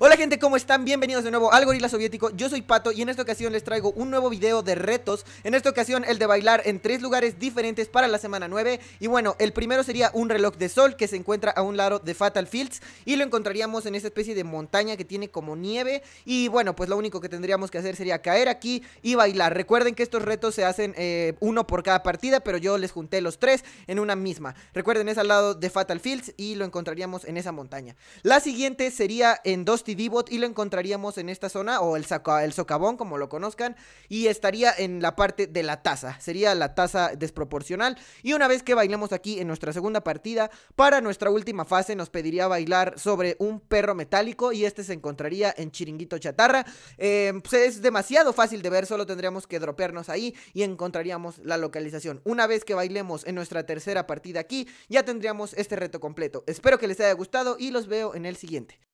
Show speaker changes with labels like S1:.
S1: Hola gente, ¿cómo están? Bienvenidos de nuevo al Gorila Soviético, yo soy Pato y en esta ocasión les traigo un nuevo video de retos En esta ocasión el de bailar en tres lugares diferentes para la semana 9 Y bueno, el primero sería un reloj de sol que se encuentra a un lado de Fatal Fields Y lo encontraríamos en esa especie de montaña que tiene como nieve Y bueno, pues lo único que tendríamos que hacer sería caer aquí y bailar Recuerden que estos retos se hacen eh, uno por cada partida, pero yo les junté los tres en una misma Recuerden es al lado de Fatal Fields y lo encontraríamos en esa montaña La siguiente sería en dos y lo encontraríamos en esta zona o el, saco el socavón, como lo conozcan, y estaría en la parte de la taza. Sería la taza desproporcional. Y una vez que bailemos aquí en nuestra segunda partida, para nuestra última fase nos pediría bailar sobre un perro metálico y este se encontraría en Chiringuito Chatarra. Em, pues, es demasiado fácil de ver, solo tendríamos que dropearnos ahí y encontraríamos la localización. Una vez que bailemos en nuestra tercera partida aquí, ya tendríamos este reto completo. Espero que les haya gustado y los veo en el siguiente.